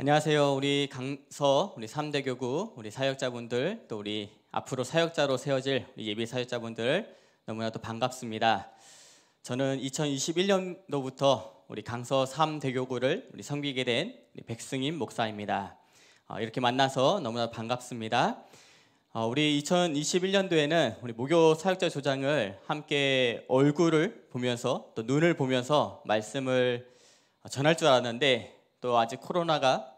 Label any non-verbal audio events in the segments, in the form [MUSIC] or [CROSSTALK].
안녕하세요. 우리 강서, 우리 3대 교구, 우리 사역자분들, 또 우리 앞으로 사역자로 세워질 예비 사역자분들 너무나도 반갑습니다. 저는 2021년도부터 우리 강서 3대 교구를 우리 섬기게 된 우리 백승임 목사입니다. 어, 이렇게 만나서 너무나 반갑습니다. 어, 우리 2021년도에는 우리 목요 사역자 조장을 함께 얼굴을 보면서 또 눈을 보면서 말씀을 전할 줄 알았는데 또 아직 코로나가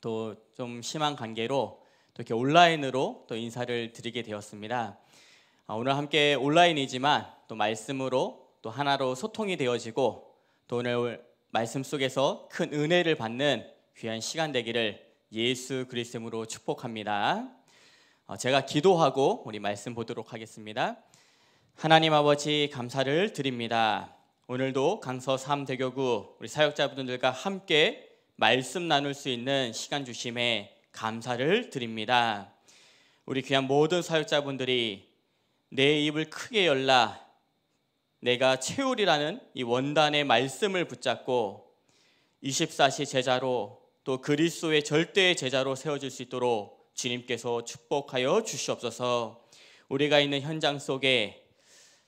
또 좀 심한 관계로 또 이렇게 온라인으로 또 인사를 드리게 되었습니다. 아, 오늘 함께 온라인이지만 또 말씀으로 또 하나로 소통이 되어지고 또 오늘 말씀 속에서 큰 은혜를 받는 귀한 시간 되기를 예수 그리스도로 축복합니다. 어, 제가 기도하고 우리 말씀 보도록 하겠습니다. 하나님 아버지 감사를 드립니다. 오늘도 강서 3대교구 우리 사역자분들과 함께 말씀 나눌 수 있는 시간 주심에 감사를 드립니다. 우리 귀한 모든 사역자분들이 내 입을 크게 열라 내가 채우리라는 이 원단의 말씀을 붙잡고 24시 제자로 또 그리스도의 절대의 제자로 세워질 수 있도록 주님께서 축복하여 주시옵소서. 우리가 있는 현장 속에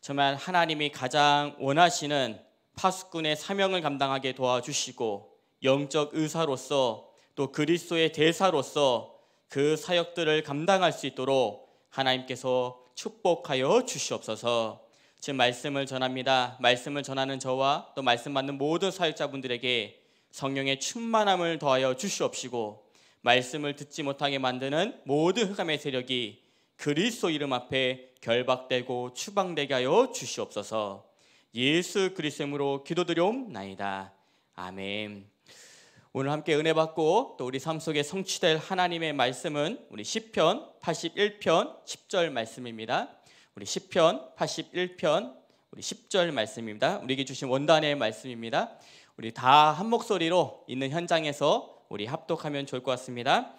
정말 하나님이 가장 원하시는 파수꾼의 사명을 감당하게 도와주시고 영적 의사로서 또 그리스도의 대사로서 그 사역들을 감당할 수 있도록 하나님께서 축복하여 주시옵소서. 지금 말씀을 전합니다. 말씀을 전하는 저와 또 말씀 받는 모든 사역자분들에게 성령의 충만함을 더하여 주시옵시고 말씀을 듣지 못하게 만드는 모든 흑암의 세력이 그리스도 이름 앞에 결박되고 추방되게 하여 주시옵소서. 예수 그리스도 이름으로 기도드려옵나이다. 아멘. 오늘 함께 은혜 받고 또 우리 삶 속에 성취될 하나님의 말씀은 우리 시편 81편 10절 말씀입니다. 우리 시편 81편 우리 10절 말씀입니다. 우리에게 주신 원단의 말씀입니다. 우리 다 한 목소리로 있는 현장에서 우리 합독하면 좋을 것 같습니다.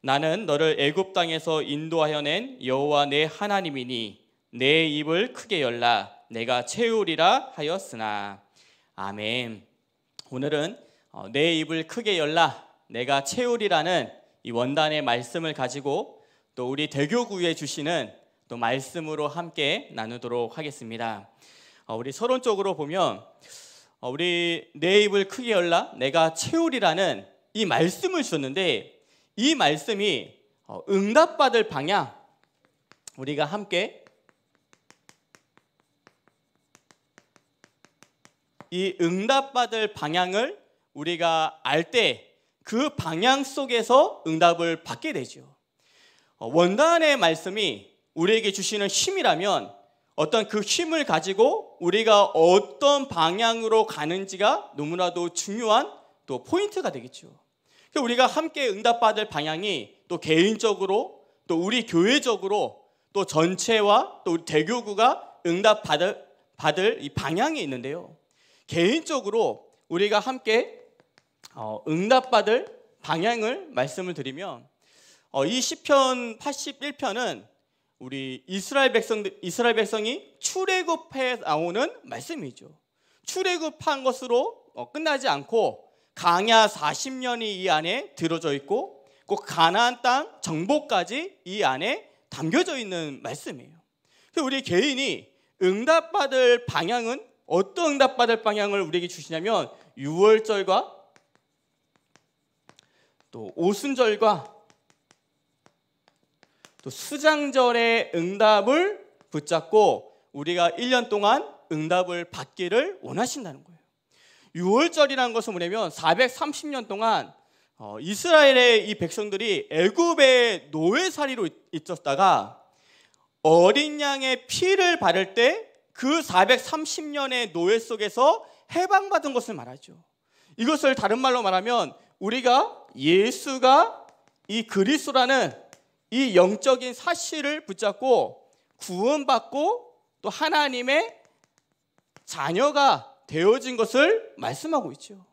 나는 너를 애굽 땅에서 인도하여 낸 여호와 내 하나님이니 내 입을 크게 열라 내가 채우리라 하였으나 아멘. 오늘은 어, 내 입을 크게 열라 내가 채우리라는 이 원단의 말씀을 가지고 또 우리 대교구에 주시는 또 말씀으로 함께 나누도록 하겠습니다. 어, 우리 서론 쪽으로 보면 어, 우리 내 입을 크게 열라 내가 채우리라는 이 말씀을 주셨는데 이 말씀이 어, 응답받을 방향 우리가 함께 이 응답받을 방향을 우리가 알 때 그 방향 속에서 응답을 받게 되죠. 어, 원단의 말씀이 우리에게 주시는 힘이라면 어떤 그 힘을 가지고 우리가 어떤 방향으로 가는지가 너무나도 중요한 또 포인트가 되겠죠. 또 우리가 함께 응답받을 방향이 또 개인적으로 또 우리 교회적으로 또 전체와 또 대교구가 응답받을 받을 이 방향이 있는데요. 개인적으로 우리가 함께 어, 응답받을 방향을 말씀을 드리면 어, 이 시편 81편은 우리 이스라엘 백성 이스라엘 백성이 출애굽해 나오는 말씀이죠. 출애굽한 것으로 어, 끝나지 않고 강야 40년이 이 안에 들어져 있고 꼭 가나안 땅 정복까지 이 안에 담겨져 있는 말씀이에요. 그래서 우리 개인이 응답받을 방향은 어떤 응답받을 방향을 우리에게 주시냐면 유월절과 또 오순절과 또 수장절의 응답을 붙잡고 우리가 1년 동안 응답을 받기를 원하신다는 거예요. 유월절이라는 것은 뭐냐면 430년 동안 어, 이스라엘의 이 백성들이 애굽의 노예살이로 있었다가 어린 양의 피를 바를 때 그 430년의 노예 속에서 해방받은 것을 말하죠. 이것을 다른 말로 말하면 우리가 예수가 이 그리스도라는 이 영적인 사실을 붙잡고 구원받고 또 하나님의 자녀가 되어진 것을 말씀하고 있죠.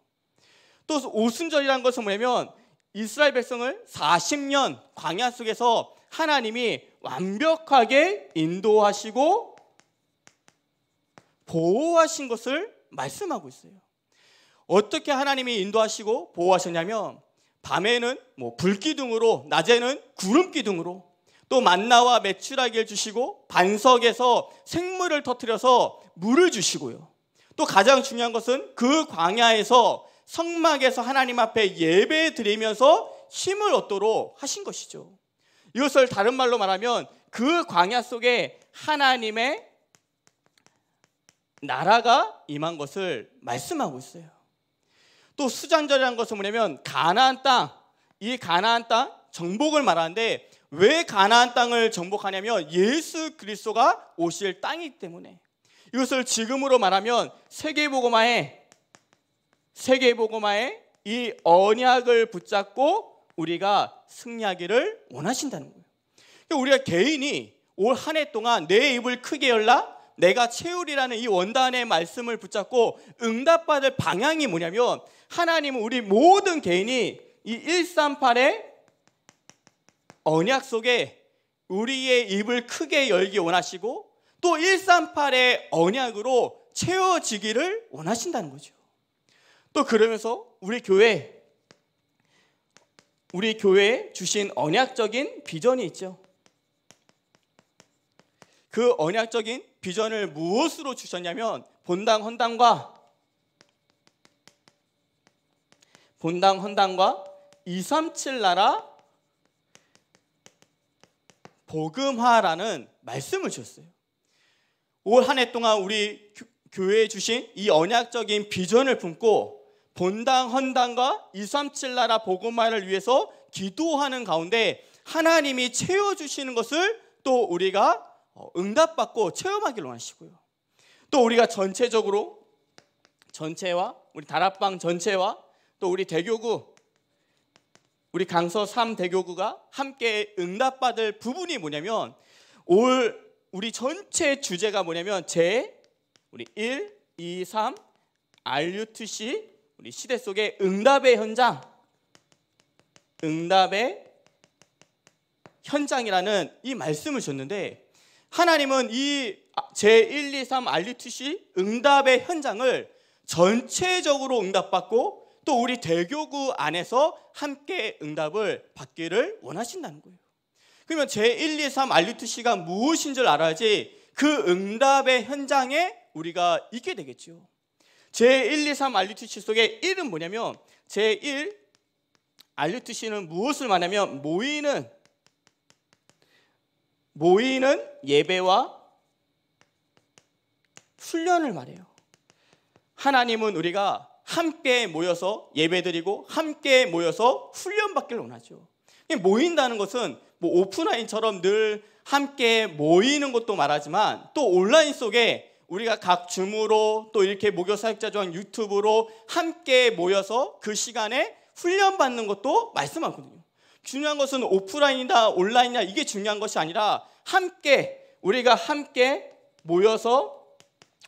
또 오순절이라는 것은 뭐냐면 이스라엘 백성을 40년 광야 속에서 하나님이 완벽하게 인도하시고 보호하신 것을 말씀하고 있어요. 어떻게 하나님이 인도하시고 보호하셨냐면 밤에는 뭐 불기둥으로 낮에는 구름기둥으로 또 만나와 매출하기를 주시고 반석에서 생물을 터뜨려서 물을 주시고요. 또 가장 중요한 것은 그 광야에서 성막에서 하나님 앞에 예배 드리면서 힘을 얻도록 하신 것이죠. 이것을 다른 말로 말하면 그 광야 속에 하나님의 나라가 임한 것을 말씀하고 있어요. 또 수장절이라는 것은 뭐냐면 가나안 땅, 이 가나안 땅 정복을 말하는데 왜 가나안 땅을 정복하냐면 예수 그리스도가 오실 땅이기 때문에 이것을 지금으로 말하면 세계보고마에 세계보고마에 이 언약을 붙잡고 우리가 승리하기를 원하신다는 거예요. 그러니까 우리가 개인이 올 한 해 동안 내 입을 크게 열라 내가 채우리라는 이 원단의 말씀을 붙잡고 응답받을 방향이 뭐냐면 하나님은 우리 모든 개인이 이 138의 언약 속에 우리의 입을 크게 열기 원하시고 또 138의 언약으로 채워지기를 원하신다는 거죠. 또 그러면서 우리 교회 우리 교회에 주신 언약적인 비전이 있죠. 그 언약적인 비전을 무엇으로 주셨냐면 본당 헌당과 본당 헌당과 237 나라 복음화라는 말씀을 주셨어요. 올한해 동안 우리 교회에 주신 이 언약적인 비전을 품고 본당 헌당과 237 나라 복음화를 위해서 기도하는 가운데 하나님이 채워 주시는 것을 또 우리가 어, 응답받고 체험하기로하시고요또 우리가 전체적으로 전체와 우리 다락방 전체와 또 우리 대교구 우리 강서 3 대교구가 함께 응답받을 부분이 뭐냐면 올 우리 전체 주제가 뭐냐면 제 우리 1, 2, 3 RUTC 우리 시대 속의 응답의 현장 응답의 현장이라는 이 말씀을 줬는데 하나님은 이 제1, 2, 3 RUTC 응답의 현장을 전체적으로 응답받고 또 우리 대교구 안에서 함께 응답을 받기를 원하신다는 거예요. 그러면 제1, 2, 3알리투시가 무엇인 줄 알아야지 그 응답의 현장에 우리가 있게 되겠죠. 제1, 2, 3 알리투시 속에 1은 뭐냐면 제1 알리투시는 무엇을 말하냐면 모이는 모이는 예배와 훈련을 말해요. 하나님은 우리가 함께 모여서 예배드리고 함께 모여서 훈련받기를 원하죠. 모인다는 것은 뭐 오프라인처럼 늘 함께 모이는 것도 말하지만 또 온라인 속에 우리가 각 줌으로 또 이렇게 목요 사역자 조항 유튜브로 함께 모여서 그 시간에 훈련 받는 것도 말씀하거든요. 중요한 것은 오프라인이다 온라인이다 이게 중요한 것이 아니라 함께 우리가 함께 모여서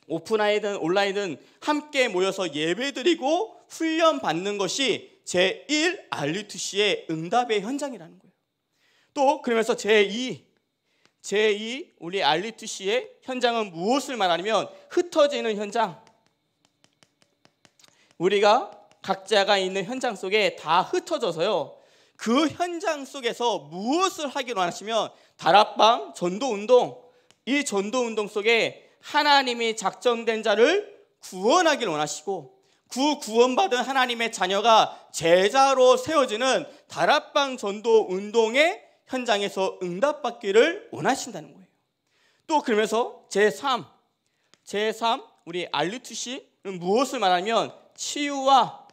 오프라인이든 온라인이든 함께 모여서 예배드리고 훈련 받는 것이 제1 알리투시의 응답의 현장이라는 거예요. 또 그러면서 제2 제2 우리 알리투시의 현장은 무엇을 말하냐면 흩어지는 현장. 우리가 각자가 있는 현장 속에 다 흩어져서요. 그 현장 속에서 무엇을 하기로 하시면 다락방 전도 운동 이 전도 운동 속에 하나님이 작정된 자를 구원하기를 원하시고 구 그 구원받은 하나님의 자녀가 제자로 세워지는 다락방 전도 운동의 현장에서 응답받기를 원하신다는 거예요. 또 그러면서 제3, 제3 우리 알루투시는 무엇을 말하면 치유와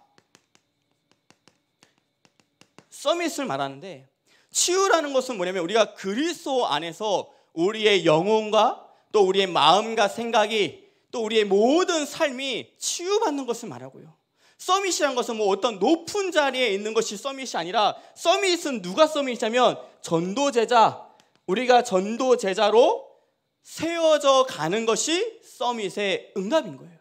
서밋을 말하는데 치유라는 것은 뭐냐면 우리가 그리스도 안에서 우리의 영혼과 또 우리의 마음과 생각이 또 우리의 모든 삶이 치유받는 것을 말하고요. 서밋이란 것은 뭐 어떤 높은 자리에 있는 것이 서밋이 아니라 서밋은 누가 서밋이냐면 전도 제자 우리가 전도 제자로 세워져 가는 것이 서밋의 응답인 거예요.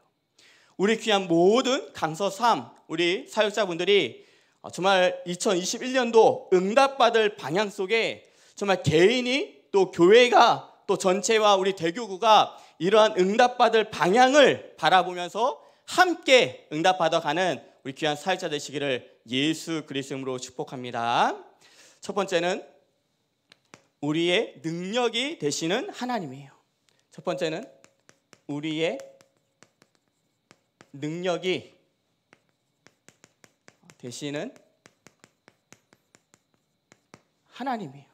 우리 귀한 모든 강서 3 우리 사역자분들이 어, 정말 2021년도 응답받을 방향 속에 정말 개인이 또 교회가 또 전체와 우리 대교구가 이러한 응답받을 방향을 바라보면서 함께 응답받아가는 우리 귀한 사역자 되시기를 예수 그리스도로 이름으 축복합니다. 첫 번째는 우리의 능력이 되시는 하나님이에요. 첫 번째는 우리의 능력이 되시는 하나님이에요.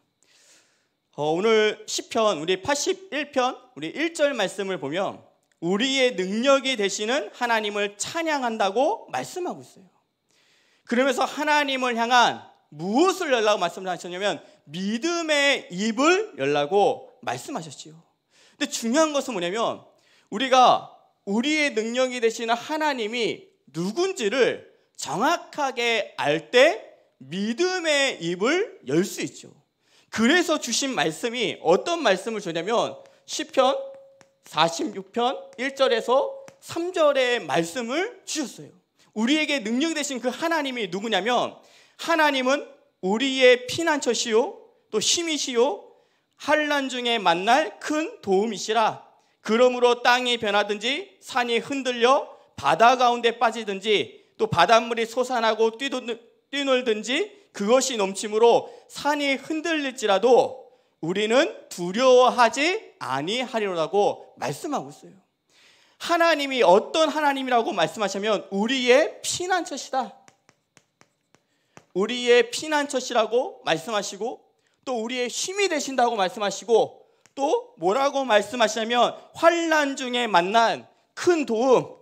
어, 오늘 10편, 우리 81편, 우리 1절 말씀을 보면 우리의 능력이 되시는 하나님을 찬양한다고 말씀하고 있어요. 그러면서 하나님을 향한 무엇을 열라고 말씀 하셨냐면 믿음의 입을 열라고 말씀하셨지요. 근데 중요한 것은 뭐냐면 우리가 우리의 능력이 되시는 하나님이 누군지를 정확하게 알 때 믿음의 입을 열 수 있죠. 그래서 주신 말씀이 어떤 말씀을 주냐면 1 0편 46편 1절에서 3절의 말씀을 주셨어요. 우리에게 능력 되신 그 하나님이 누구냐면 하나님은 우리의 피난처시요 또 힘이시요 한란 중에 만날 큰 도움이시라. 그러므로 땅이 변하든지 산이 흔들려 바다 가운데 빠지든지 또 바닷물이 솟아나고 뛰놀든지 그것이 넘침으로 산이 흔들릴지라도 우리는 두려워하지 아니하리로라고 말씀하고 있어요. 하나님이 어떤 하나님이라고 말씀하시면 우리의 피난처시다. 우리의 피난처시라고 말씀하시고 또 우리의 힘이 되신다고 말씀하시고 또 뭐라고 말씀하시냐면 환란 중에 만난 큰 도움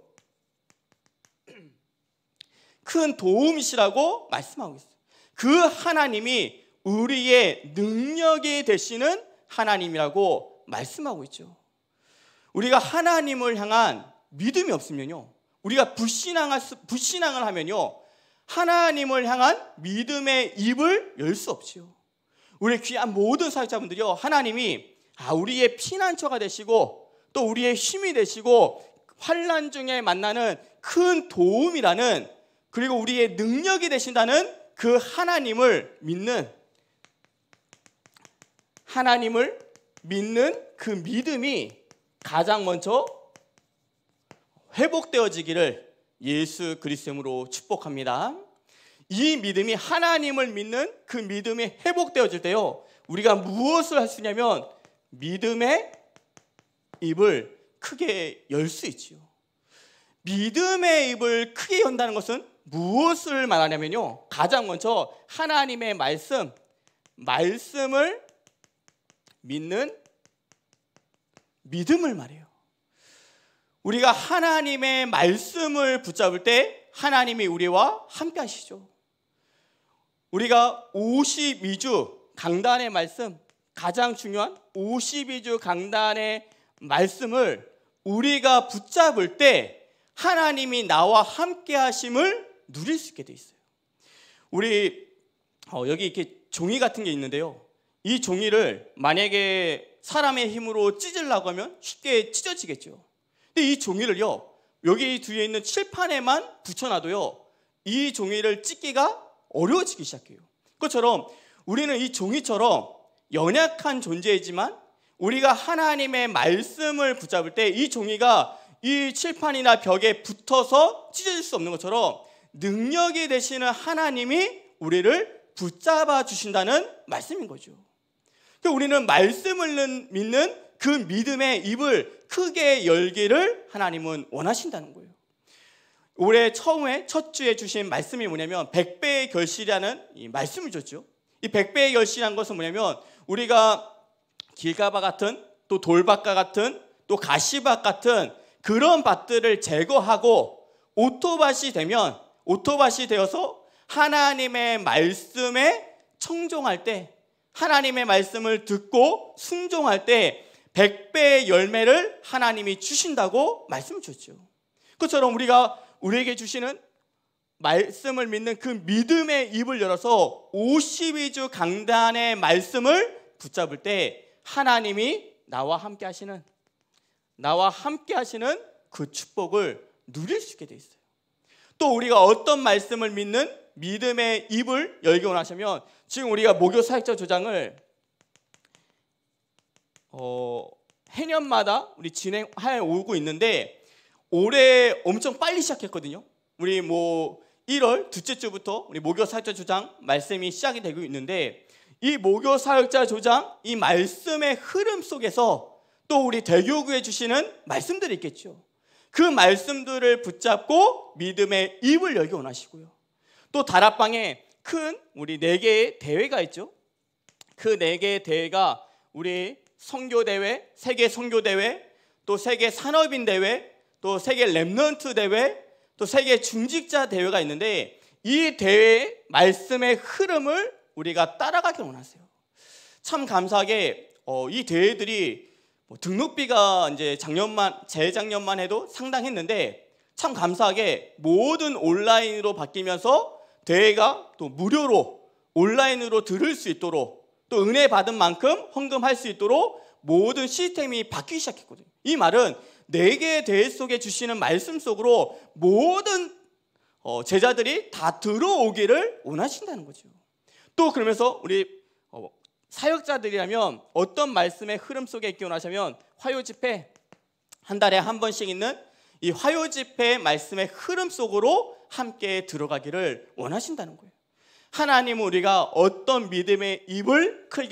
[CLEARS THROAT] 큰 도움이시라고 말씀하고 있어요. 그 하나님이 우리의 능력이 되시는 하나님이라고 말씀하고 있죠. 우리가 하나님을 향한 믿음이 없으면요. 우리가 불신앙을, 불신앙을 하면요. 하나님을 향한 믿음의 입을 열 수 없지요. 우리 귀한 모든 사역자분들이요. 하나님이 아, 우리의 피난처가 되시고 또 우리의 힘이 되시고 환란 중에 만나는 큰 도움이라는 그리고 우리의 능력이 되신다는 그 하나님을 믿는 하나님을 믿는 그 믿음이 가장 먼저 회복되어지기를 예수 그리스도로 축복합니다. 이 믿음이 하나님을 믿는 그 믿음이 회복되어질 때요. 우리가 무엇을 할 수 있냐면 믿음의 입을 크게 열 수 있지요. 믿음의 입을 크게 연다는 것은 무엇을 말하냐면요. 가장 먼저 하나님의 말씀, 말씀을 믿는 믿음을 말해요. 우리가 하나님의 말씀을 붙잡을 때 하나님이 우리와 함께 하시죠. 우리가 52주 강단의 말씀, 가장 중요한 52주 강단의 말씀을 우리가 붙잡을 때 하나님이 나와 함께 하심을 누릴 수 있게 돼 있어요. 우리 어, 여기 이렇게 종이 같은 게 있는데요. 이 종이를 만약에 사람의 힘으로 찢으려고 하면 쉽게 찢어지겠죠. 근데 이 종이를요. 여기 뒤에 있는 칠판에만 붙여놔도요. 이 종이를 찢기가 어려워지기 시작해요. 그처럼 우리는 이 종이처럼 연약한 존재이지만 우리가 하나님의 말씀을 붙잡을 때 이 종이가 이 칠판이나 벽에 붙어서 찢어질 수 없는 것처럼 능력이 되시는 하나님이 우리를 붙잡아 주신다는 말씀인 거죠. 그러니까 우리는 말씀을 믿는 그 믿음의 입을 크게 열기를 하나님은 원하신다는 거예요. 올해 처음에 첫 주에 주신 말씀이 뭐냐면 백배의 결실이라는 이 말씀을 줬죠. 이 백배의 결실이라는 것은 뭐냐면 우리가 길가바 같은 또 돌밭과 같은 또 가시밭 같은 그런 밭들을 제거하고 오토밭이 되면 오토밭이 되어서 하나님의 말씀에 청종할 때 하나님의 말씀을 듣고 순종할 때 백배의 열매를 하나님이 주신다고 말씀을 줬죠. 그처럼 우리가 우리에게 주시는 말씀을 믿는 그 믿음의 입을 열어서 52주 강단의 말씀을 붙잡을 때 하나님이 나와 함께 하시는 나와 함께 하시는 그 축복을 누릴 수 있게 돼 있어요. 또 우리가 어떤 말씀을 믿는 믿음의 입을 열기 원하시면 지금 우리가 목요 사역자 조장을 어, 해년마다 우리 진행해 하 오고 있는데 올해 엄청 빨리 시작했거든요. 우리 뭐 1월 둘째 주부터 우리 모교 사역자 조장 말씀이 시작이 되고 있는데 이 모교 사역자 조장 이 말씀의 흐름 속에서 또 우리 대교구에 주시는 말씀들이 있겠죠. 그 말씀들을 붙잡고 믿음의 입을 열기 원하시고요. 또 다락방에 큰 우리 네 개의 대회가 있죠. 그 네 개의 대회가 우리 성교 대회, 세계 성교 대회, 또 세계 산업인 대회, 또 세계 랩넌트 대회, 또 세계 중직자 대회가 있는데 이 대회의 말씀의 흐름을 우리가 따라가길 원하세요. 참 감사하게 어, 이 대회들이 뭐 등록비가 이제 작년만 재작년만 해도 상당했는데 참 감사하게 모든 온라인으로 바뀌면서 대회가 또 무료로 온라인으로 들을 수 있도록 또 은혜 받은 만큼 헌금할 수 있도록 모든 시스템이 바뀌기 시작했거든요. 이 말은 네 개의 대회 속에 주시는 말씀 속으로 모든 어, 제자들이 다 들어오기를 원하신다는 거죠. 또 그러면서 우리 어, 사역자들이라면 어떤 말씀의 흐름 속에 있기 원하시면 화요 집회 한 달에 한 번씩 있는 이 화요 집회 말씀의 흐름 속으로 함께 들어가기를 원하신다는 거예요. 하나님 우리가 어떤 믿음의 입을 크게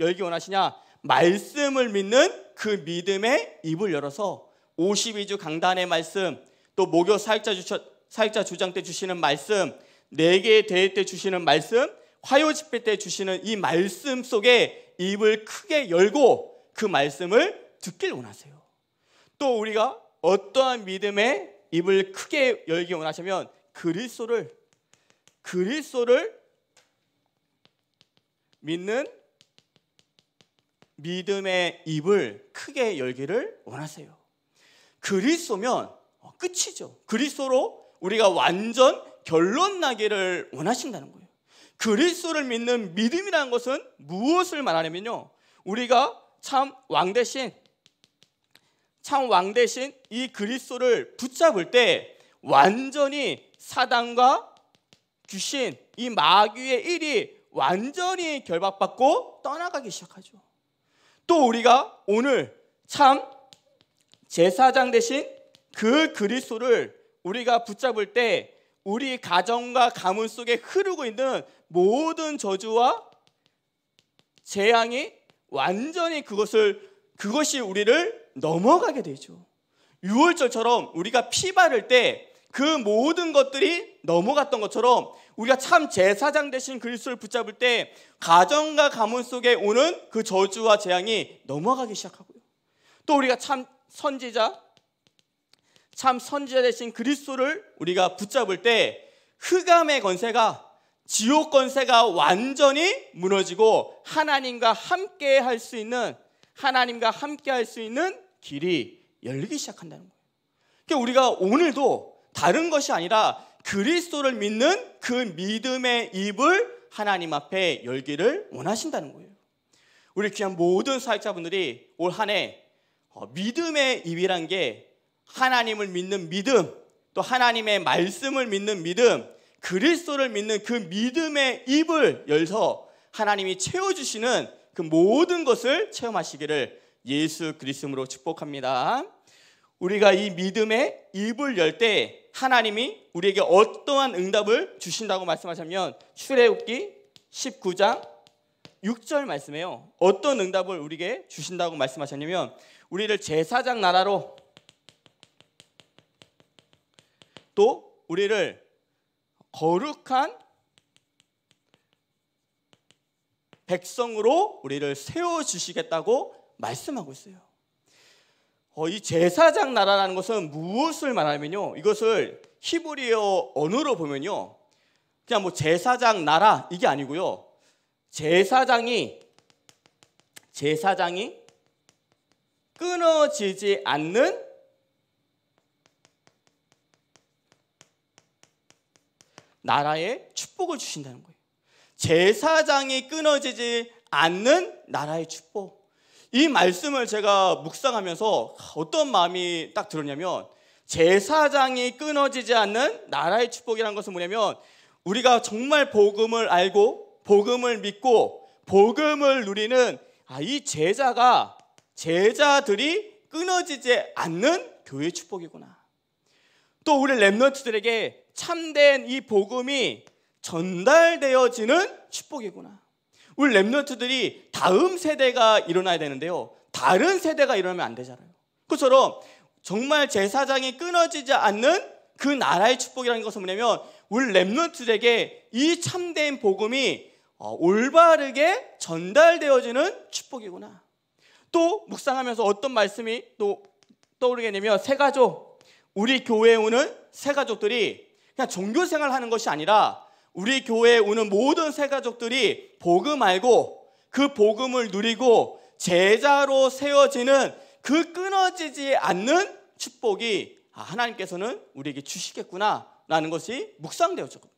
열기 원하시냐? 말씀을 믿는 그 믿음의 입을 열어서 52주 강단의 말씀, 또 목요 사역자, 주차, 사역자 주장 때 주시는 말씀, 네개 대회 때 주시는 말씀, 화요 집회 때 주시는 이 말씀 속에 입을 크게 열고 그 말씀을 듣길 원하세요. 또 우리가 어떠한 믿음의 입을 크게 열기 원하시면 그리스도를 그리스도를 믿는 믿음의 입을 크게 열기를 원하세요. 그리스도면 어, 끝이죠. 그리스도로 우리가 완전 결론 나기를 원하신다는 거예요. 그리스도를 믿는 믿음이라는 것은 무엇을 말하냐면요. 우리가 참 왕 대신 참 왕 대신 이 그리스도를 붙잡을 때 완전히 사단과 귀신 이 마귀의 일이 완전히 결박받고 떠나가기 시작하죠. 또 우리가 오늘 참 제사장 대신 그 그리스도를 우리가 붙잡을 때 우리 가정과 가문 속에 흐르고 있는 모든 저주와 재앙이 완전히 그것을 그것이 우리를 넘어가게 되죠. 6월절처럼 우리가 피 바를 때 그 모든 것들이 넘어갔던 것처럼 우리가 참 제사장 대신 그리스도를 붙잡을 때 가정과 가문 속에 오는 그 저주와 재앙이 넘어가기 시작하고요. 또 우리가 참 선지자 참 선지자 대신 그리스도를 우리가 붙잡을 때 흑암의 권세가 지옥 권세가 완전히 무너지고 하나님과 함께 할 수 있는 하나님과 함께 할 수 있는 길이 열리기 시작한다는 거예요. 그러니까 우리가 오늘도 다른 것이 아니라 그리스도를 믿는 그 믿음의 입을 하나님 앞에 열기를 원하신다는 거예요. 우리 귀한 모든 사역자분들이 올 한해 어, 믿음의 입이란 게 하나님을 믿는 믿음, 또 하나님의 말씀을 믿는 믿음, 그리스도를 믿는 그 믿음의 입을 열서 하나님이 채워주시는 그 모든 것을 체험하시기를 예수 그리스도로 축복합니다. 우리가 이 믿음의 입을 열 때 하나님이 우리에게 어떠한 응답을 주신다고 말씀하셨면 냐 출애굽기 19장 6절 말씀해요 어떤 응답을 우리에게 주신다고 말씀하셨냐면 우리를 제사장 나라로 또 우리를 거룩한 백성으로 우리를 세워 주시겠다고 말씀하고 있어요. 어, 이 제사장 나라라는 것은 무엇을 말하면요. 이것을 히브리어 언어로 보면요. 그냥 뭐 제사장 나라 이게 아니고요. 제사장이 제사장이 끊어지지 않는 나라에 축복을 주신다는 거예요. 제사장이 끊어지지 않는 나라의 축복. 이 말씀을 제가 묵상하면서 어떤 마음이 딱 들었냐면 제사장이 끊어지지 않는 나라의 축복이라는 것은 뭐냐면 우리가 정말 복음을 알고 복음을 믿고 복음을 누리는 아, 이 제자가 제자들이 끊어지지 않는 교회의 축복이구나. 또 우리 랩런트들에게 참된 이 복음이 전달되어지는 축복이구나. 우리 랩런트들이 다음 세대가 일어나야 되는데요. 다른 세대가 일어나면 안 되잖아요. 그처럼 정말 제사장이 끊어지지 않는 그 나라의 축복이라는 것은 뭐냐면 우리 랩런트들에게 이 참된 복음이 어, 올바르게 전달되어지는 축복이구나. 또 묵상하면서 어떤 말씀이 또 떠오르겠냐면 새 가족 우리 교회에 오는 새 가족들이 그냥 종교 생활하는 것이 아니라 우리 교회에 오는 모든 새가족들이 복음 알고 그 복음을 누리고 제자로 세워지는 그 끊어지지 않는 축복이 아, 하나님께서는 우리에게 주시겠구나라는 것이 묵상되어졌거든요.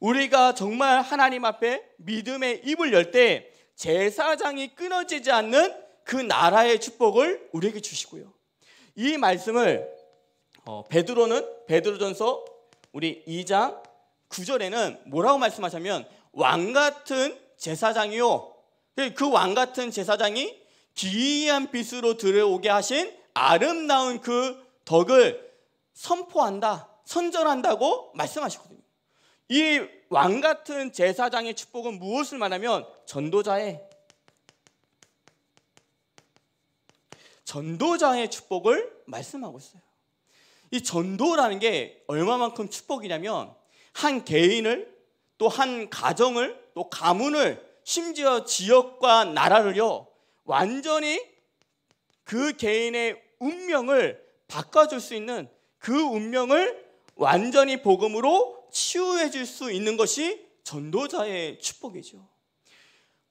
우리가 정말 하나님 앞에 믿음의 입을 열 때 제사장이 끊어지지 않는 그 나라의 축복을 우리에게 주시고요. 이 말씀을 어, 베드로는 베드로전서 우리 2장 9절에는 뭐라고 말씀하셨냐면왕 같은 제사장이요. 그왕 그 같은 제사장이 기이한 빛으로 들어오게 하신 아름다운 그 덕을 선포한다, 선전한다고 말씀하셨거든요이 왕 같은 제사장의 축복은 무엇을 말하면 전도자의 전도자의 축복을 말씀하고 있어요. 이 전도라는 게 얼마만큼 축복이냐면 한 개인을 또 한 가정을 또 가문을 심지어 지역과 나라를요 완전히 그 개인의 운명을 바꿔줄 수 있는 그 운명을 완전히 복음으로 치유해 줄 수 있는 것이 전도자의 축복이죠.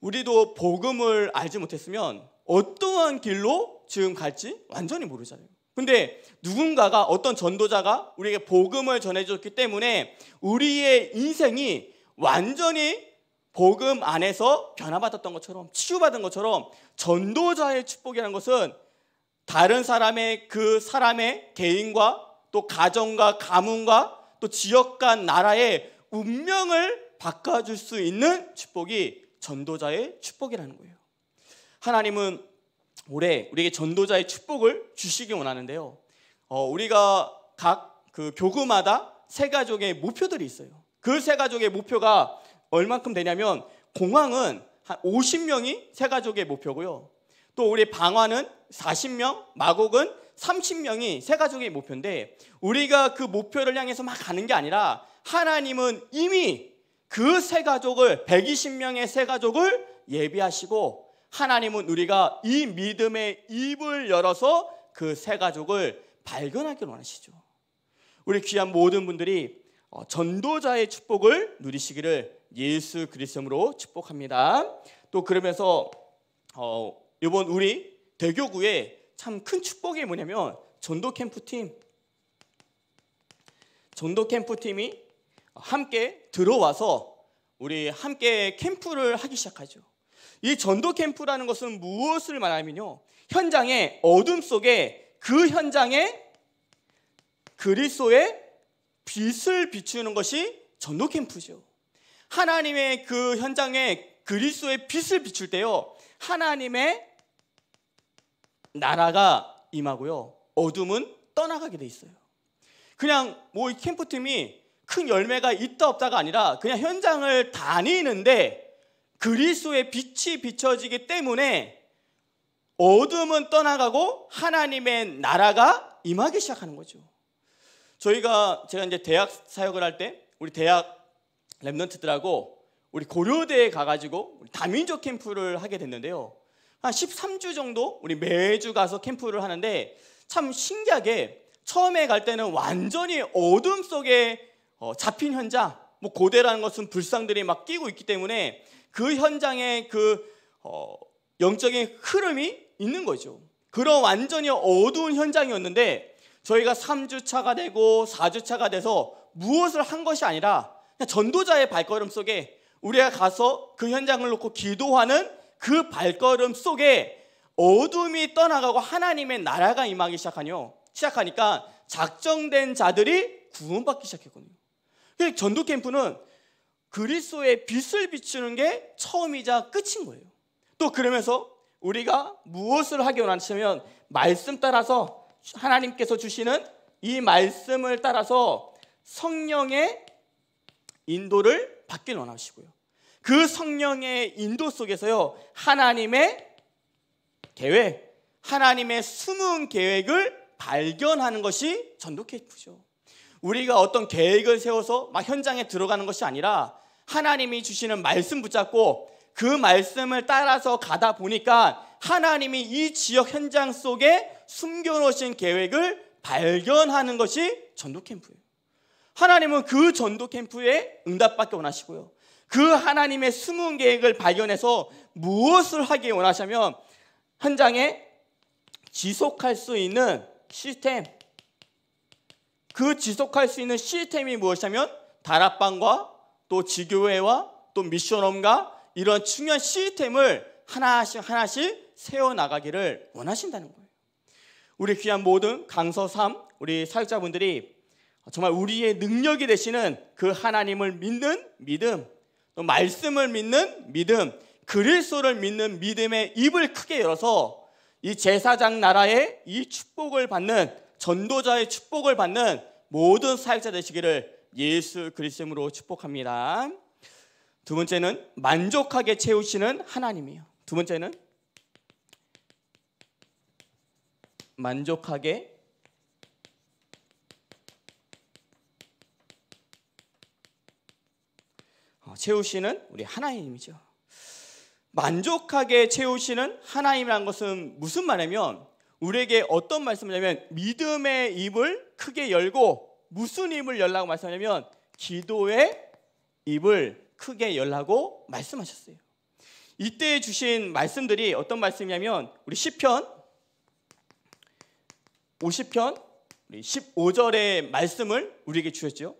우리도 복음을 알지 못했으면 어떠한 길로 지금 갈지 완전히 모르잖아요. 근데 누군가가 어떤 전도자가 우리에게 복음을 전해줬기 때문에 우리의 인생이 완전히 복음 안에서 변화받았던 것처럼 치유받은 것처럼 전도자의 축복이라는 것은 다른 사람의 그 사람의 개인과 또 가정과 가문과 또 지역 간 나라의 운명을 바꿔줄 수 있는 축복이 전도자의 축복이라는 거예요. 하나님은 올해 우리에게 전도자의 축복을 주시기 원하는데요. 어, 우리가 각 그 교구마다 세 가족의 목표들이 있어요. 그 세 가족의 목표가 얼만큼 되냐면 공항은 한 50명이 세 가족의 목표고요. 또 우리 방화는 40명, 마곡은 30명이 세 가족의 목표인데 우리가 그 목표를 향해서 막 가는 게 아니라 하나님은 이미 그 세 가족을 120명의 세 가족을 예비하시고 하나님은 우리가 이 믿음의 입을 열어서 그 세 가족을 발견하길 원하시죠. 우리 귀한 모든 분들이 어, 전도자의 축복을 누리시기를 예수 그리스도로 축복합니다. 또 그러면서 어, 이번 우리 대교구에 참 큰 축복이 뭐냐면 전도 캠프팀 전도 캠프팀이 함께 들어와서 우리 함께 캠프를 하기 시작하죠. 이 전도 캠프라는 것은 무엇을 말하면요. 현장의 어둠 속에 그 현장에 그리스도의 빛을 비추는 것이 전도 캠프죠. 하나님의 그 현장에 그리스도의 빛을 비출 때요. 하나님의 나라가 임하고요. 어둠은 떠나가게 돼 있어요. 그냥 뭐 이 캠프팀이 큰 열매가 있다 없다가 아니라 그냥 현장을 다니는데 그리스도의 빛이 비춰지기 때문에 어둠은 떠나가고 하나님의 나라가 임하기 시작하는 거죠. 저희가 제가 이제 대학 사역을 할 때 우리 대학 랩런트들하고 우리 고려대에 가가지고 다민족 캠프를 하게 됐는데요. 한 13주 정도 우리 매주 가서 캠프를 하는데 참 신기하게 처음에 갈 때는 완전히 어둠 속에 어, 잡힌 현장 뭐 고대라는 것은 불상들이 막 끼고 있기 때문에 그현장에그 어, 영적인 흐름이 있는 거죠. 그런 완전히 어두운 현장이었는데 저희가 3주차가 되고 4주차가 돼서 무엇을 한 것이 아니라 전도자의 발걸음 속에 우리가 가서 그 현장을 놓고 기도하는 그 발걸음 속에 어둠이 떠나가고 하나님의 나라가 임하기 시작하뇨. 시작하니까 작정된 자들이 구원받기 시작했거든요. 그 전도 캠프는 그리스도의 빛을 비추는 게 처음이자 끝인 거예요. 또 그러면서 우리가 무엇을 하기 원하시면 말씀 따라서 하나님께서 주시는 이 말씀을 따라서 성령의 인도를 받길 원하시고요. 그 성령의 인도 속에서요 하나님의 계획, 하나님의 숨은 계획을 발견하는 것이 전도 캠프죠. 우리가 어떤 계획을 세워서 막 현장에 들어가는 것이 아니라 하나님이 주시는 말씀 붙잡고 그 말씀을 따라서 가다 보니까 하나님이 이 지역 현장 속에 숨겨놓으신 계획을 발견하는 것이 전도 캠프예요. 하나님은 그 전도 캠프에 응답받기 원하시고요. 그 하나님의 숨은 계획을 발견해서 무엇을 하기 원하시면 현장에 지속할 수 있는 시스템, 그 지속할 수 있는 시스템이 무엇이냐면 다락방과 또 지교회와 또 미션홈과 이런 중요한 시스템을 하나씩 하나씩 세워나가기를 원하신다는 거예요. 우리 귀한 모든 강서 3 우리 사역자분들이 정말 우리의 능력이 되시는 그 하나님을 믿는 믿음 또 말씀을 믿는 믿음 그리스도를 믿는 믿음의 입을 크게 열어서 이 제사장 나라의 이 축복을 받는 전도자의 축복을 받는 모든 사역자 되시기를 예수 그리스도로 축복합니다. 두 번째는 만족하게 채우시는 하나님이요. 두 번째는 만족하게 어, 채우시는 우리 하나님이죠. 만족하게 채우시는 하나님이란 것은 무슨 말이면 우리에게 어떤 말씀이냐면 믿음의 입을 크게 열고 무슨 입을 열라고 말씀하냐면 기도의 입을 크게 열라고 말씀하셨어요. 이때 주신 말씀들이 어떤 말씀이냐면 우리 시편 50편 우리 15절의 말씀을 우리에게 주셨죠.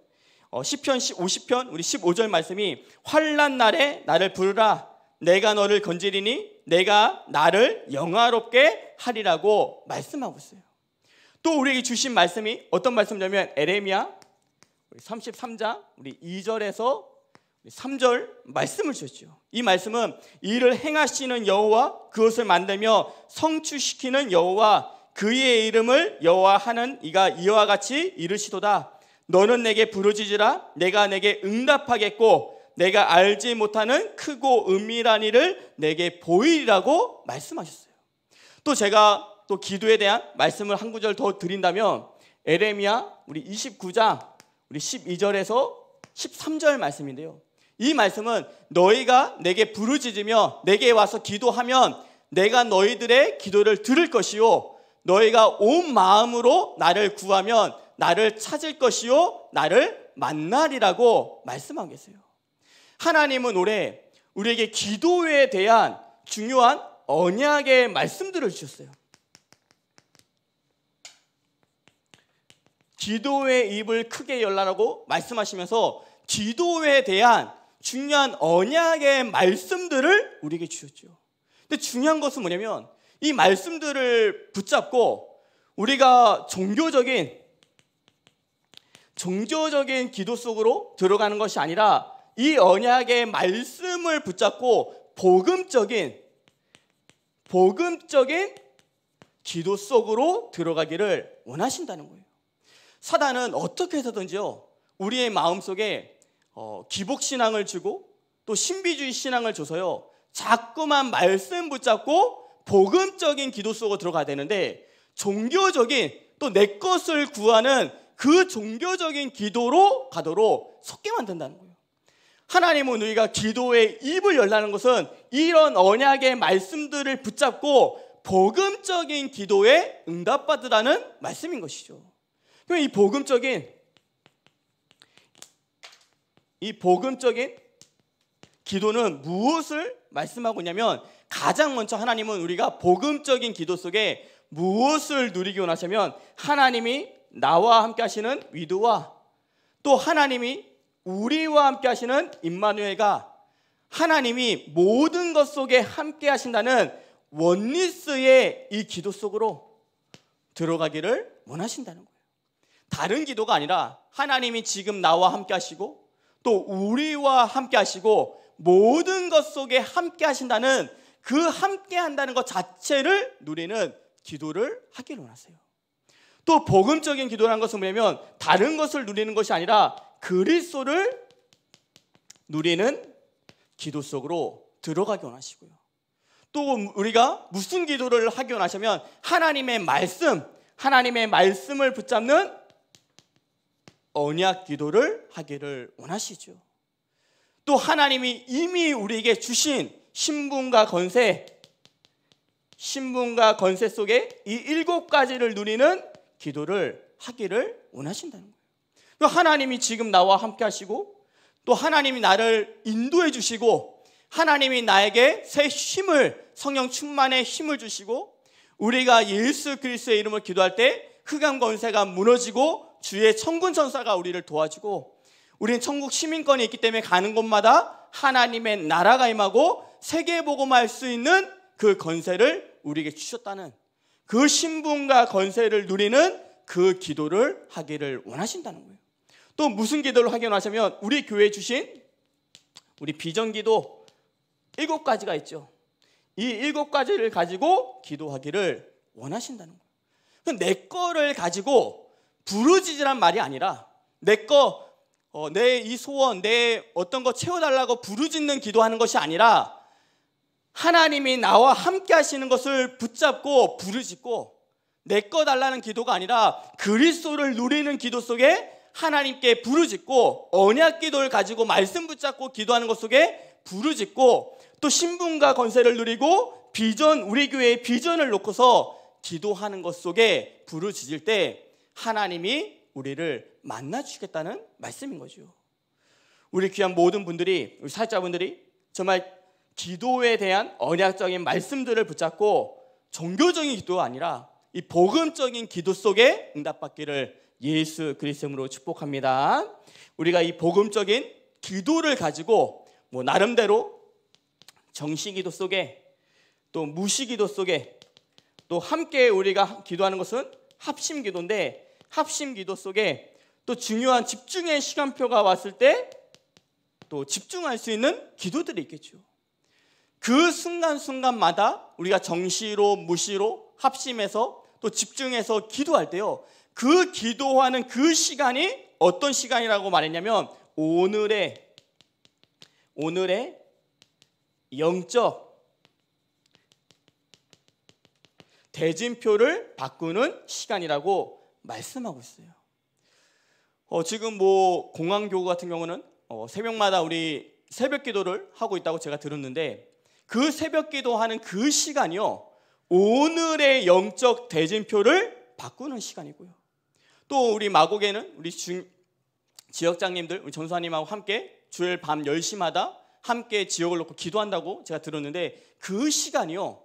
어, 시편 50편 우리 15절 말씀이 환란 날에 나를 부르라 내가 너를 건지리니 내가 나를 영화롭게 하리라고 말씀하고 있어요. 또 우리에게 주신 말씀이 어떤 말씀이냐면 에레미야 33장 우리 2절에서 3절 말씀을 주셨죠. 이 말씀은 이를 행하시는 여호와 그것을 만들며 성취시키는 여호와 그의 이름을 여호와 하는 이가 이와 같이 이르시도다. 너는 내게 부르짖으라 내가 내게 응답하겠고 내가 알지 못하는 크고 은밀한 일을 내게 보이라고 말씀하셨어요. 또 제가 또 기도에 대한 말씀을 한 구절 더 드린다면 에레미야 우리 29장 우리 12절에서 13절 말씀인데요. 이 말씀은 너희가 내게 부르짖으며 내게 와서 기도하면 내가 너희들의 기도를 들을 것이요 너희가 온 마음으로 나를 구하면 나를 찾을 것이요 나를 만날이라고 말씀하겠어요. 하나님은 올해 우리에게 기도에 대한 중요한 언약의 말씀들을 주셨어요. 기도의 입을 크게 열라라고 말씀하시면서 기도에 대한 중요한 언약의 말씀들을 우리에게 주셨죠. 근데 중요한 것은 뭐냐면 이 말씀들을 붙잡고 우리가 종교적인 종교적인 기도 속으로 들어가는 것이 아니라 이 언약의 말씀을 붙잡고 복음적인 복음적인 기도 속으로 들어가기를 원하신다는 거예요. 사단은 어떻게 해서든지요. 우리의 마음속에 어, 기복 신앙을 주고 또 신비주의 신앙을 줘서요. 자꾸만 말씀 붙잡고 복음적인 기도 속으로 들어가야 되는데 종교적인 또 내 것을 구하는 그 종교적인 기도로 가도록 속게 만든다는 거예요. 하나님은 우리가 기도에 입을 열라는 것은 이런 언약의 말씀들을 붙잡고 복음적인 기도에 응답받으라는 말씀인 것이죠. 그럼 이 복음적인 이 복음적인 기도는 무엇을 말씀하고 있냐면 가장 먼저 하나님은 우리가 복음적인 기도 속에 무엇을 누리기 원하시면 하나님이 나와 함께 하시는 위도와 또 하나님이 우리와 함께 하시는 임마누엘과 하나님이 모든 것 속에 함께 하신다는 원리스의 이 기도 속으로 들어가기를 원하신다는 거예요. 다른 기도가 아니라 하나님이 지금 나와 함께 하시고 또 우리와 함께 하시고 모든 것 속에 함께 하신다는 그 함께 한다는 것 자체를 누리는 기도를 하기를 원하세요. 또 복음적인 기도라는 것은 뭐냐면 다른 것을 누리는 것이 아니라 그리스도를 누리는 기도 속으로 들어가기 원하시고요. 또 우리가 무슨 기도를 하기 원하시면 하나님의 말씀, 하나님의 말씀을 붙잡는 언약 기도를 하기를 원하시죠. 또 하나님이 이미 우리에게 주신 신분과 건세, 신분과 건세 속에 이 일곱 가지를 누리는 기도를 하기를 원하신다는 거예요. 하나님이 지금 나와 함께 하시고 또 하나님이 나를 인도해 주시고 하나님이 나에게 새 힘을 성령 충만의 힘을 주시고 우리가 예수 그리스도의 이름을 기도할 때 흑암 권세가 무너지고 주의 천군 전사가 우리를 도와주고 우린 천국 시민권이 있기 때문에 가는 곳마다 하나님의 나라가 임하고 세계 복음할 수 있는 그권세를 우리에게 주셨다는 그 신분과 권세를 누리는 그 기도를 하기를 원하신다는 거예요. 또 무슨 기도를 확인하시면 우리 교회 주신 우리 비전 기도 일곱 가지가 있죠. 이 일곱 가지를 가지고 기도하기를 원하신다는 거예요. 내 거를 가지고 부르짖으란 말이 아니라 내 거, 어, 내이 소원, 내 어떤 거 채워달라고 부르짖는 기도하는 것이 아니라 하나님이 나와 함께 하시는 것을 붙잡고 부르짖고 내 거 달라는 기도가 아니라 그리스도를 누리는 기도 속에 하나님께 부르짖고 언약 기도를 가지고 말씀 붙잡고 기도하는 것 속에 부르짖고 또 신분과 권세를 누리고 비전 우리 교회의 비전을 놓고서 기도하는 것 속에 부르짖을 때 하나님이 우리를 만나 주겠다는 말씀인 거죠. 우리 귀한 모든 분들이 우리 사역자분들이 정말 기도에 대한 언약적인 말씀들을 붙잡고 종교적인 기도가 아니라 이 복음적인 기도 속에 응답받기를 예수 그리스도로 축복합니다. 우리가 이 복음적인 기도를 가지고 뭐 나름대로 정시기도 속에 또 무시기도 속에 또 함께 우리가 기도하는 것은 합심기도인데 합심기도 속에 또 중요한 집중의 시간표가 왔을 때 또 집중할 수 있는 기도들이 있겠죠. 그 순간순간마다 우리가 정시로 무시로 합심해서 또 집중해서 기도할 때요. 그 기도하는 그 시간이 어떤 시간이라고 말했냐면 오늘의 오늘의 영적 대진표를 바꾸는 시간이라고 말씀하고 있어요. 어, 지금 뭐 공항 교구 같은 경우는 어, 새벽마다 우리 새벽 기도를 하고 있다고 제가 들었는데 그 새벽 기도하는 그 시간이요. 오늘의 영적 대진표를 바꾸는 시간이고요. 또 우리 마곡에는 우리 주, 지역장님들, 우리 전사님하고 함께 주일 밤 10시마다 함께 지역을 놓고 기도한다고 제가 들었는데 그 시간이요.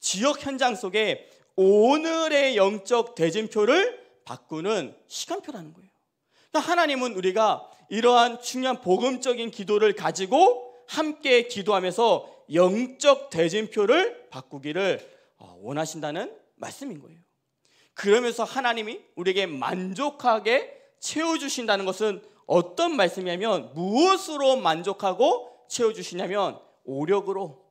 지역 현장 속에 오늘의 영적 대진표를 바꾸는 시간표라는 거예요. 그러니까 하나님은 우리가 이러한 중요한 복음적인 기도를 가지고 함께 기도하면서 영적 대진표를 바꾸기를 어, 원하신다는 말씀인 거예요. 그러면서 하나님이 우리에게 만족하게 채워주신다는 것은 어떤 말씀이냐면 무엇으로 만족하고 채워주시냐면 오력으로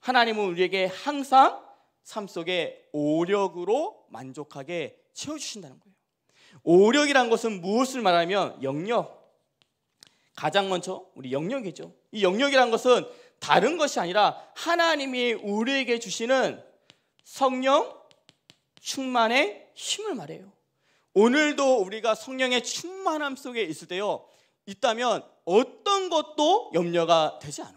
하나님은 우리에게 항상 삶 속에 오력으로 만족하게 채워주신다는 거예요. 오력이라는 것은 무엇을 말하면 영역. 가장 먼저 우리 영역이죠. 이영역이라는 것은 다른 것이 아니라 하나님이 우리에게 주시는 성령, 충만의 힘을 말해요. 오늘도 우리가 성령의 충만함 속에 있을 때요. 있다면 어떤 것도 염려가 되지 않아요.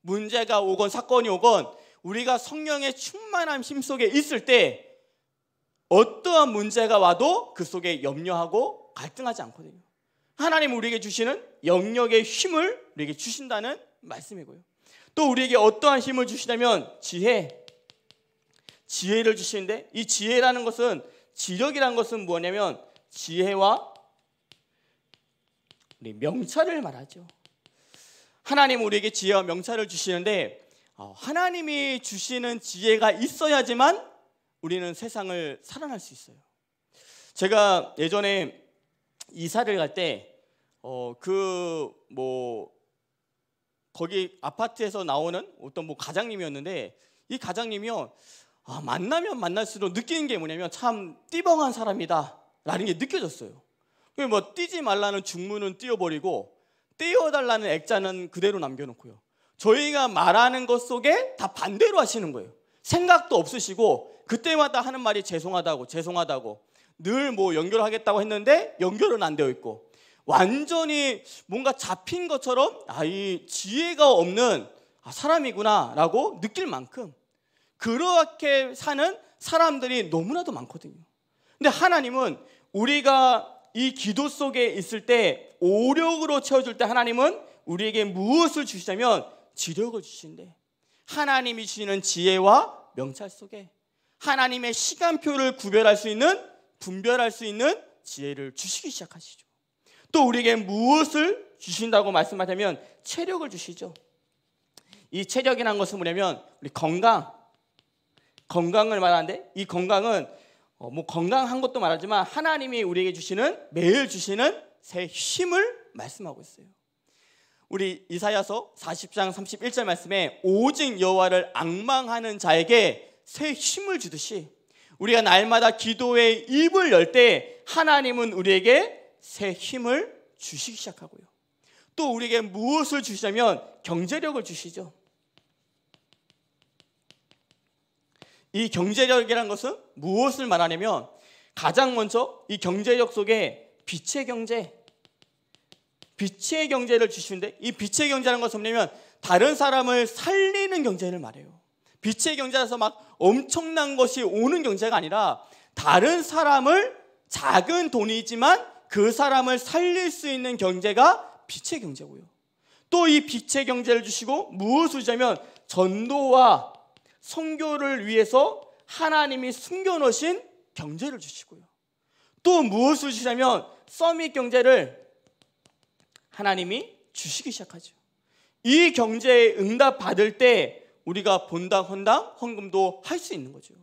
문제가 오건 사건이 오건 우리가 성령의 충만함 힘 속에 있을 때 어떠한 문제가 와도 그 속에 염려하고 갈등하지 않거든요. 하나님 우리에게 주시는 영역의 힘을 우리에게 주신다는 말씀이고요. 또 우리에게 어떠한 힘을 주시냐면 지혜, 지혜를 주시는데 이 지혜라는 것은 지력이라는 것은 뭐냐면 지혜와 우리 명찰을 말하죠. 하나님 우리에게 지혜와 명찰을 주시는데 어, 하나님이 주시는 지혜가 있어야지만 우리는 세상을 살아날 수 있어요. 제가 예전에 이사를 갈때그뭐 어, 거기 아파트에서 나오는 어떤 뭐 가장님이었는데 이 가장님이요 아, 만나면 만날수록 느끼는 게 뭐냐면 참 띠벙한 사람이다 라는 게 느껴졌어요. 뭐 뛰지 말라는 중문은 띄어버리고띄어달라는 액자는 그대로 남겨놓고요. 저희가 말하는 것 속에 다 반대로 하시는 거예요. 생각도 없으시고 그때마다 하는 말이 죄송하다고 죄송하다고 늘 뭐 연결하겠다고 했는데 연결은 안 되어 있고 완전히 뭔가 잡힌 것처럼 아 이 지혜가 없는 아, 사람이구나라고 느낄 만큼 그렇게 사는 사람들이 너무나도 많거든요. 근데 하나님은 우리가 이 기도 속에 있을 때 오력으로 채워줄 때 하나님은 우리에게 무엇을 주시냐면 지력을 주신대. 하나님이 주시는 지혜와 명찰 속에 하나님의 시간표를 구별할 수 있는 분별할 수 있는 지혜를 주시기 시작하시죠. 또 우리에게 무엇을 주신다고 말씀하자면 체력을 주시죠. 이 체력이란 것은 뭐냐면 우리 건강, 건강을 말하는데 이 건강은 어, 뭐 건강한 것도 말하지만 하나님이 우리에게 주시는 매일 주시는 새 힘을 말씀하고 있어요. 우리 이사야서 40장 31절 말씀에 오직 여호와를 악망하는 자에게 새 힘을 주듯이 우리가 날마다 기도의 입을 열 때 하나님은 우리에게 새 힘을 주시기 시작하고요. 또 우리에게 무엇을 주시냐면 경제력을 주시죠. 이경제력이라는 것은 무엇을 말하냐면 가장 먼저 이 경제력 속에 빛의 경제, 빛의 경제를 주시는데 이 빛의 경제라는 것은 뭐냐면 다른 사람을 살리는 경제를 말해요. 빛의 경제라서 막 엄청난 것이 오는 경제가 아니라 다른 사람을 작은 돈이지만 그 사람을 살릴 수 있는 경제가 빛의 경제고요. 또 이 빛의 경제를 주시고 무엇을 주자면 전도와 성교를 위해서 하나님이 숨겨놓으신 경제를 주시고요. 또 무엇을 주시냐면 서밋 경제를 하나님이 주시기 시작하죠. 이 경제에 응답 받을 때 우리가 본당, 헌당, 헌금도 할 수 있는 거죠.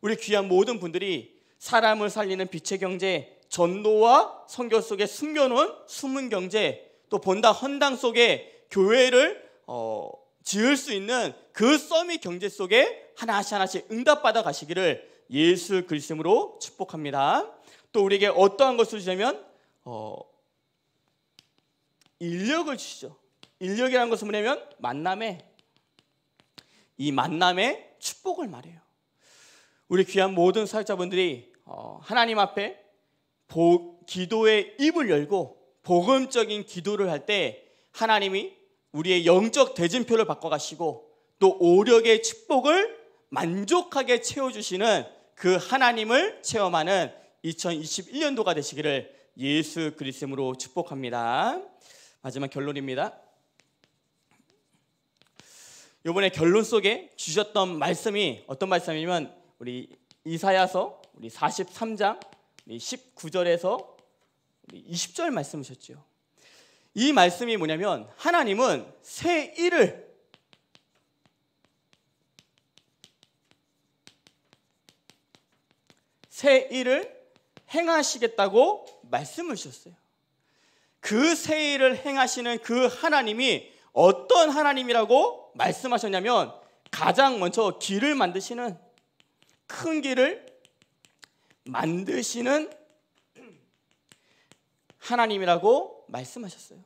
우리 귀한 모든 분들이 사람을 살리는 빛의 경제, 전도와 성교 속에 숨겨놓은 숨은 경제, 또 본당, 헌당 속에 교회를 어, 지을 수 있는 그 썸이 경제 속에 하나씩 하나씩 응답받아 가시기를 예수 그리스도로 축복합니다. 또 우리에게 어떠한 것을 주냐면 어, 인력을 주시죠. 인력이라는 것은 뭐냐면 만남에 이만남에 축복을 말해요. 우리 귀한 모든 사역자분들이 어, 하나님 앞에 기도의 입을 열고 복음적인 기도를 할 때 하나님이 우리의 영적 대진표를 바꿔가시고 또 오력의 축복을 만족하게 채워주시는 그 하나님을 체험하는 2021년도가 되시기를 예수 그리스도로 축복합니다. 마지막 결론입니다. 이번에 결론 속에 주셨던 말씀이 어떤 말씀이면 우리 이사야서 우리 43장 19절에서 20절 말씀하셨죠 이 말씀이 뭐냐면 하나님은 새 일을 새 일을 행하시겠다고 말씀을 주셨어요. 그 새 일을 행하시는 그 하나님이 어떤 하나님이라고 말씀하셨냐면 가장 먼저 길을 만드시는 큰 길을 만드시는 하나님이라고 말씀하셨어요.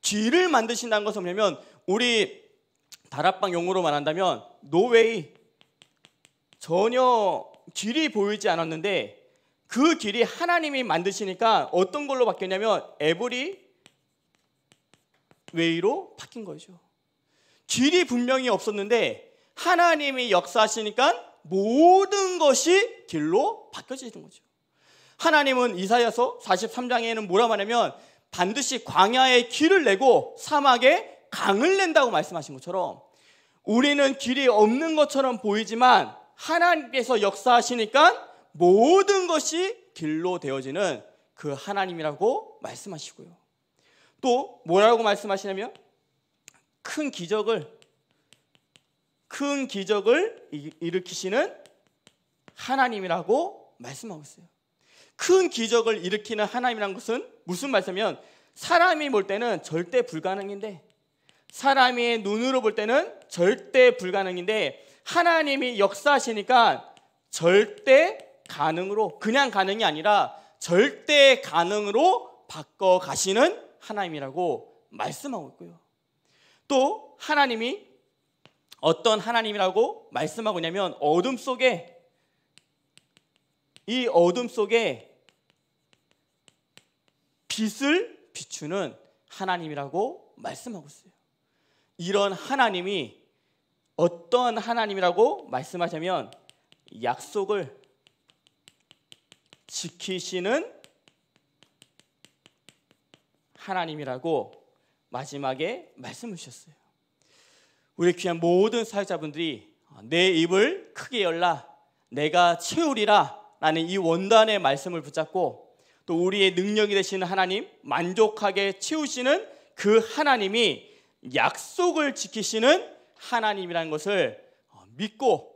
죄를 만드신다는 것은 뭐냐면 우리 다락방 용어로 말한다면 노웨이 전혀 길이 보이지 않았는데 그 길이 하나님이 만드시니까 어떤 걸로 바뀌었냐면 에브리 웨이로 바뀐 거죠. 길이 분명히 없었는데 하나님이 역사하시니까 모든 것이 길로 바뀌어지는 거죠. 하나님은 이사여서 43장에는 뭐라 말하냐면 반드시 광야에 길을 내고 사막에 강을 낸다고 말씀하신 것처럼 우리는 길이 없는 것처럼 보이지만 하나님께서 역사하시니까 모든 것이 길로 되어지는 그 하나님이라고 말씀하시고요. 또 뭐라고 말씀하시냐면 큰 기적을 큰 기적을 일으키시는 하나님이라고 말씀하고 있어요. 큰 기적을 일으키는 하나님이란 것은 무슨 말씀이면 사람이 볼 때는 절대 불가능인데 사람의 눈으로 볼 때는 절대 불가능인데 하나님이 역사하시니까 절대 가능으로 그냥 가능이 아니라 절대 가능으로 바꿔 가시는 하나님이라고 말씀하고 있고요. 또 하나님이 어떤 하나님이라고 말씀하고 있냐면 어둠 속에 이 어둠 속에 빛을 비추는 하나님이라고 말씀하고 있어요. 이런 하나님이 어떤 하나님이라고 말씀하자면 약속을 지키시는 하나님이라고 마지막에 말씀하셨어요 우리 귀한 모든 사역자분들이 내 입을 크게 열라 내가 채우리라 라는 이 원단의 말씀을 붙잡고 또 우리의 능력이 되시는 하나님, 만족하게 채우시는 그 하나님이 약속을 지키시는 하나님이라는 것을 어, 믿고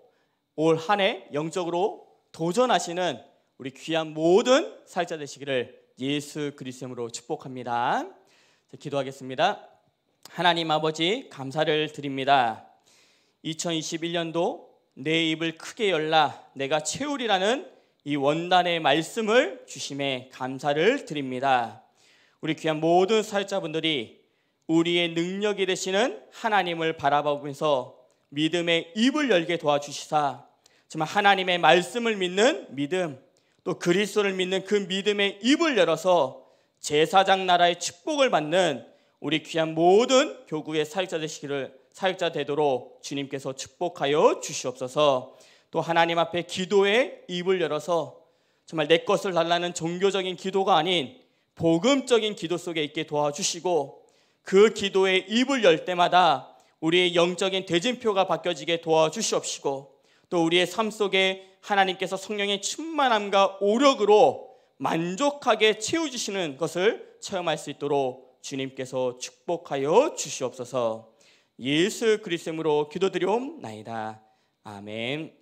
올한해 영적으로 도전하시는 우리 귀한 모든 살자 되시기를 예수 그리스도로 축복합니다. 기도하겠습니다. 하나님 아버지 감사를 드립니다. 2021년도 내 입을 크게 열라 내가 채우리라는 이 원단의 말씀을 주심에 감사를 드립니다. 우리 귀한 모든 사역자분들이 우리의 능력이 되시는 하나님을 바라보면서 믿음의 입을 열게 도와주시사 정말 하나님의 말씀을 믿는 믿음 또 그리스도를 믿는 그 믿음의 입을 열어서 제사장 나라의 축복을 받는 우리 귀한 모든 교구의 사역자 되시기를 사역자 되도록 주님께서 축복하여 주시옵소서. 또 하나님 앞에 기도의 입을 열어서 정말 내 것을 달라는 종교적인 기도가 아닌 복음적인 기도 속에 있게 도와주시고 그 기도의 입을 열 때마다 우리의 영적인 대진표가 바뀌어지게 도와주시옵시고 또 우리의 삶 속에 하나님께서 성령의 충만함과 오력으로 만족하게 채워주시는 것을 체험할 수 있도록 주님께서 축복하여 주시옵소서 예수 그리스도로 기도드리옵나이다. 아멘.